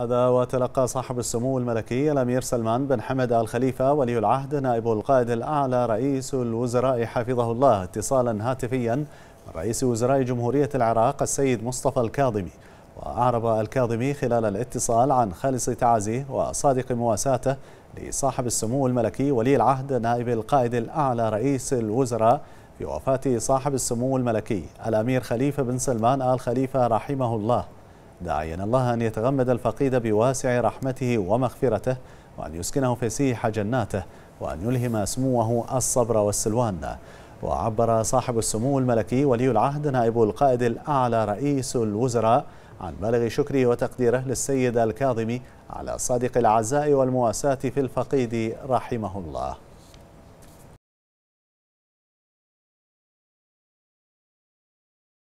هذا وتلقى صاحب السمو الملكي الأمير سلمان بن حمد آل خليفة ولي العهد نائب القائد الأعلى رئيس الوزراء حفظه الله اتصالا هاتفيا من رئيس وزراء جمهورية العراق السيد مصطفى الكاظمي وأعرب الكاظمي خلال الاتصال عن خالص تعازيه وصادق مواساته لصاحب السمو الملكي ولي العهد نائب القائد الأعلى رئيس الوزراء في وفاة صاحب السمو الملكي الأمير خليفة بن سلمان آل خليفة رحمه الله داعيا الله أن يتغمد الفقيد بواسع رحمته ومغفرته وأن يسكنه فسيح جناته وأن يلهم سموه الصبر والسلوان وعبر صاحب السمو الملكي ولي العهد نائب القائد الأعلى رئيس الوزراء عن بالغ شكره وتقديره للسيد الكاظمي على صادق العزاء والمواساة في الفقيد رحمه الله